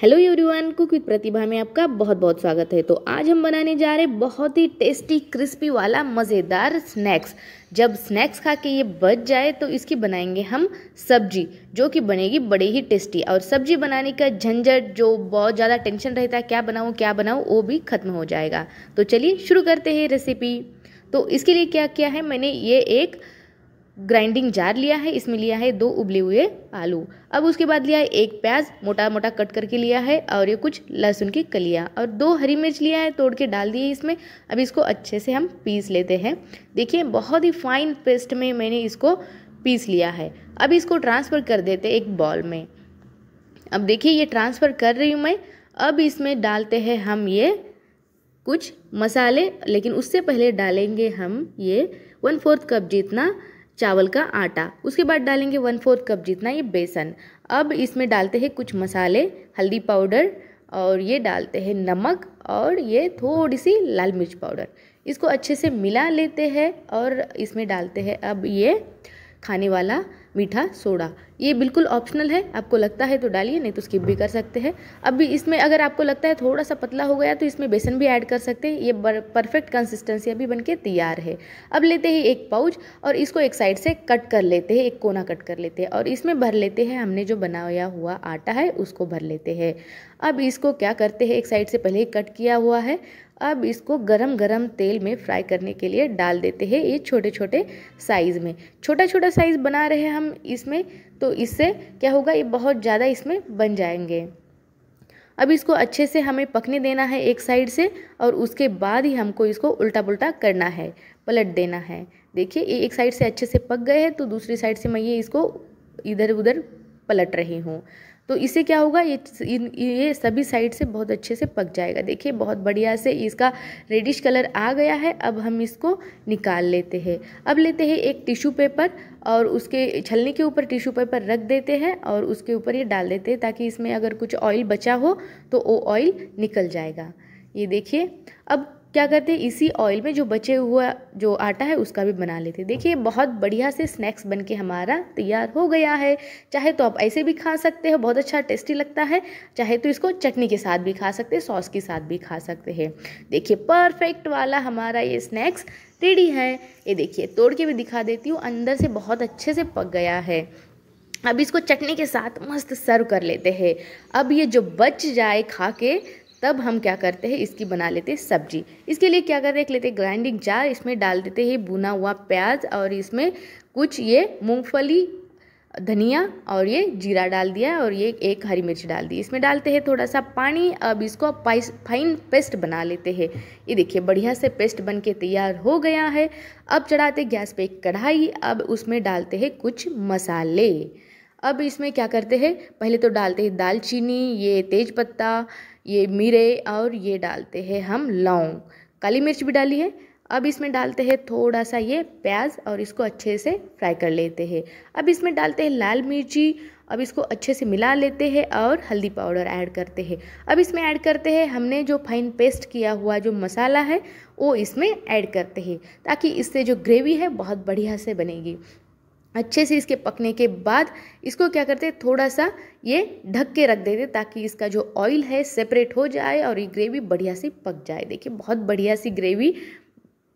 hello everyone cook with Pratibha में आपका बहुत बहुत स्वागत है तो आज हम बनाने जा रहे बहुत ही टेस्टी क्रिस्पी वाला मज़ेदार स्नैक्स जब स्नैक्स खा के ये बच जाए तो इसकी बनाएंगे हम सब्जी जो कि बनेगी बड़े ही टेस्टी और सब्जी बनाने का झंझट जो बहुत ज़्यादा टेंशन रहता है क्या बनाऊँ क्या बनाऊँ वो भी ख़त्म हो जाएगा तो चलिए शुरू करते हैं रेसिपी तो इसके लिए क्या किया है मैंने ये एक ग्राइंडिंग जार लिया है इसमें लिया है दो उबले हुए आलू अब उसके बाद लिया है एक प्याज मोटा मोटा कट करके लिया है और ये कुछ लहसुन की कलिया और दो हरी मिर्च लिया है तोड़ के डाल दिए इसमें अब इसको अच्छे से हम पीस लेते हैं देखिए बहुत ही फाइन पेस्ट में मैंने इसको पीस लिया है अब इसको ट्रांसफ़र कर देते एक बॉल में अब देखिए ये ट्रांसफ़र कर रही हूँ मैं अब इसमें डालते हैं हम ये कुछ मसाले लेकिन उससे पहले डालेंगे हम ये वन फोर्थ कप जितना चावल का आटा उसके बाद डालेंगे वन फोर्थ कप जितना ये बेसन अब इसमें डालते हैं कुछ मसाले हल्दी पाउडर और ये डालते हैं नमक और ये थोड़ी सी लाल मिर्च पाउडर इसको अच्छे से मिला लेते हैं और इसमें डालते हैं अब ये खाने वाला मीठा सोडा ये बिल्कुल ऑप्शनल है आपको लगता है तो डालिए नहीं तो स्किप भी कर सकते हैं अब भी इसमें अगर आपको लगता है थोड़ा सा पतला हो गया तो इसमें बेसन भी ऐड कर सकते हैं ये परफेक्ट कंसिस्टेंसी अभी बनके तैयार है अब लेते हैं एक पाउच और इसको एक साइड से कट कर लेते हैं एक कोना कट कर लेते हैं और इसमें भर लेते हैं हमने जो बनाया हुआ आटा है उसको भर लेते हैं अब इसको क्या करते हैं एक साइड से पहले कट किया हुआ है अब इसको गरम गरम तेल में फ्राई करने के लिए डाल देते हैं ये छोटे छोटे साइज़ में छोटा छोटा साइज़ बना रहे हैं हम इसमें तो इससे क्या होगा ये बहुत ज़्यादा इसमें बन जाएंगे अब इसको अच्छे से हमें पकने देना है एक साइड से और उसके बाद ही हमको इसको उल्टा पुलटा करना है पलट देना है देखिए ये एक साइड से अच्छे से पक गए हैं तो दूसरी साइड से मैं ये इसको इधर उधर पलट रही हूँ तो इसे क्या होगा ये ये सभी साइड से बहुत अच्छे से पक जाएगा देखिए बहुत बढ़िया से इसका रेडिश कलर आ गया है अब हम इसको निकाल लेते हैं अब लेते हैं एक टिश्यू पेपर और उसके छलनी के ऊपर टिश्यू पेपर रख देते हैं और उसके ऊपर ये डाल देते हैं ताकि इसमें अगर कुछ ऑयल बचा हो तो वो ऑयल निकल जाएगा ये देखिए अब क्या करते हैं इसी ऑयल में जो बचे हुआ जो आटा है उसका भी बना लेते हैं देखिए बहुत बढ़िया से स्नैक्स बन के हमारा तैयार हो गया है चाहे तो आप ऐसे भी खा सकते हो बहुत अच्छा टेस्टी लगता है चाहे तो इसको चटनी के साथ भी खा सकते हैं सॉस के साथ भी खा सकते हैं देखिए परफेक्ट वाला हमारा ये स्नैक्स रेडी है ये देखिए तोड़ के भी दिखा देती हूँ अंदर से बहुत अच्छे से पक गया है अब इसको चटनी के साथ मस्त सर्व कर लेते हैं अब ये जो बच जाए खा के तब हम क्या करते हैं इसकी बना लेते हैं सब्जी इसके लिए क्या कर रहे हैं लेते ग्राइंडिंग जार इसमें डाल देते हैं बुना हुआ प्याज और इसमें कुछ ये मूंगफली धनिया और ये जीरा डाल दिया और ये एक हरी मिर्च डाल दी इसमें डालते हैं थोड़ा सा पानी अब इसको पाइस फाइन पेस्ट बना लेते हैं ये देखिए बढ़िया से पेस्ट बन के तैयार हो गया है अब चढ़ाते गैस पे एक कढ़ाई अब उसमें डालते हैं कुछ मसाले अब इसमें क्या करते हैं पहले तो डालते हैं दालचीनी ये तेज पत्ता ये मिरे और ये डालते हैं हम लौंग काली मिर्च भी डाली है अब इसमें डालते हैं थोड़ा सा ये प्याज और इसको अच्छे से फ्राई कर लेते हैं अब इसमें डालते हैं लाल मिर्ची अब इसको अच्छे से मिला लेते हैं और हल्दी पाउडर ऐड करते हैं अब इसमें ऐड करते हैं हमने जो फाइन पेस्ट किया हुआ जो मसाला है वो इसमें ऐड करते हैं ताकि इससे जो ग्रेवी है बहुत बढ़िया से बनेगी अच्छे से इसके पकने के बाद इसको क्या करते हैं थोड़ा सा ये ढक के रख देते ताकि इसका जो ऑयल है सेपरेट हो जाए और ये ग्रेवी बढ़िया सी पक जाए देखिए बहुत बढ़िया सी ग्रेवी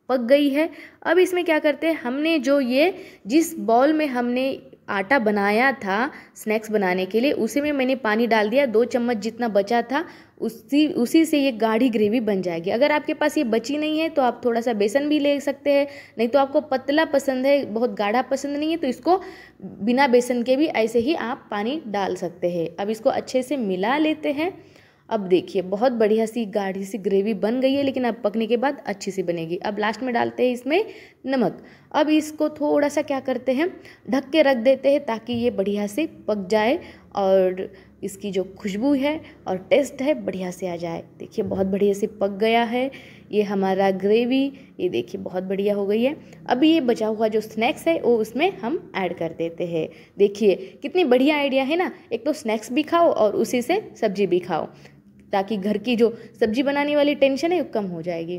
पक गई है अब इसमें क्या करते हैं हमने जो ये जिस बॉल में हमने आटा बनाया था स्नैक्स बनाने के लिए उसी में मैंने पानी डाल दिया दो चम्मच जितना बचा था उसी उसी से ये गाढ़ी ग्रेवी बन जाएगी अगर आपके पास ये बची नहीं है तो आप थोड़ा सा बेसन भी ले सकते हैं नहीं तो आपको पतला पसंद है बहुत गाढ़ा पसंद नहीं है तो इसको बिना बेसन के भी ऐसे ही आप पानी डाल सकते हैं अब इसको अच्छे से मिला लेते हैं अब देखिए बहुत बढ़िया सी गाढ़ी सी ग्रेवी बन गई है लेकिन अब पकने के बाद अच्छी सी बनेगी अब लास्ट में डालते हैं इसमें नमक अब इसको थोड़ा सा क्या करते हैं ढक के रख देते हैं ताकि ये बढ़िया से पक जाए और इसकी जो खुशबू है और टेस्ट है बढ़िया से आ जाए देखिए बहुत बढ़िया से पक गया है ये हमारा ग्रेवी ये देखिए बहुत बढ़िया हो गई है अभी ये बचा हुआ जो स्नैक्स है वो उसमें हम ऐड कर देते हैं देखिए कितनी बढ़िया आइडिया है ना एक तो स्नैक्स भी खाओ और उसी से सब्जी भी खाओ ताकि घर की जो सब्जी बनाने वाली टेंशन है वो कम हो जाएगी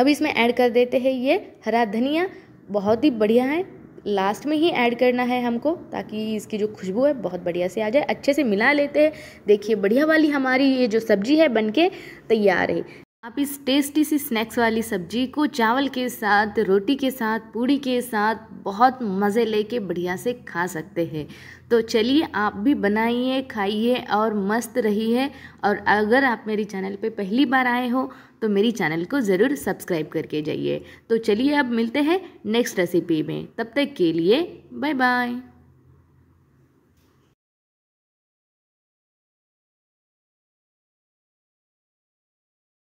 अब इसमें ऐड कर देते हैं ये हरा धनिया बहुत ही बढ़िया है लास्ट में ही ऐड करना है हमको ताकि इसकी जो खुशबू है बहुत बढ़िया से आ जाए अच्छे से मिला लेते हैं देखिए बढ़िया वाली हमारी ये जो सब्ज़ी है बनके तैयार है आप इस टेस्टी सी स्नैक्स वाली सब्जी को चावल के साथ रोटी के साथ पूड़ी के साथ बहुत मज़े लेके बढ़िया से खा सकते हैं तो चलिए आप भी बनाइए खाइए और मस्त रहिए और अगर आप मेरी चैनल पे पहली बार आए हो तो मेरी चैनल को ज़रूर सब्सक्राइब करके जाइए तो चलिए अब मिलते हैं नेक्स्ट रेसिपी में तब तक के लिए बाय बाय